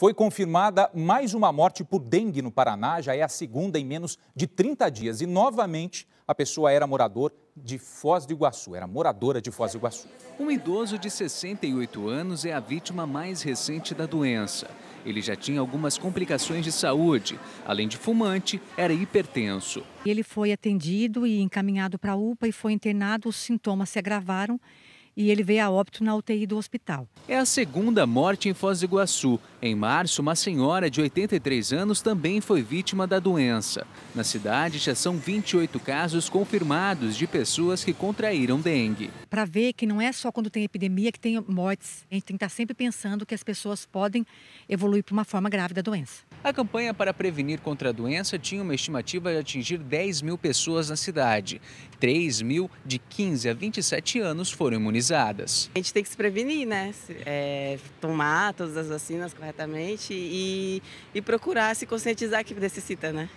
Foi confirmada mais uma morte por dengue no Paraná, já é a segunda em menos de 30 dias. E novamente, a pessoa era morador de Foz do Iguaçu, era moradora de Foz do Iguaçu. Um idoso de 68 anos é a vítima mais recente da doença. Ele já tinha algumas complicações de saúde. Além de fumante, era hipertenso. Ele foi atendido e encaminhado para a UPA e foi internado. Os sintomas se agravaram e ele veio a óbito na UTI do hospital. É a segunda morte em Foz do Iguaçu. Em março, uma senhora de 83 anos também foi vítima da doença. Na cidade, já são 28 casos confirmados de pessoas que contraíram dengue. Para ver que não é só quando tem epidemia que tem mortes, a gente tem que estar tá sempre pensando que as pessoas podem evoluir para uma forma grave da doença. A campanha para prevenir contra a doença tinha uma estimativa de atingir 10 mil pessoas na cidade. 3 mil de 15 a 27 anos foram imunizadas. A gente tem que se prevenir, né? É, tomar todas as vacinas corretamente e, e procurar se conscientizar que necessita, né?